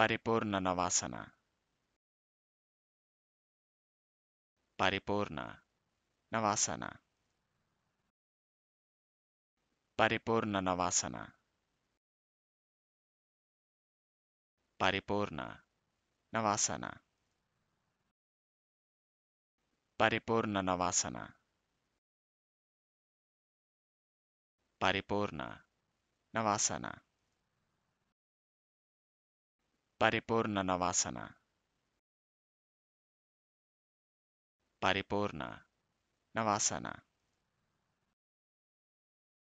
పరిపూర్ణ నవాసన పరిపూర్ణ నవాసన పరిపూర్ణ నవాసన పరిపూర్ణ నవాసన పరిపూర్ణ నవాసన పరిపూర్ణ నవాసన పరిపూర్ణ నవాసన పరిపూర్ణ నవాసన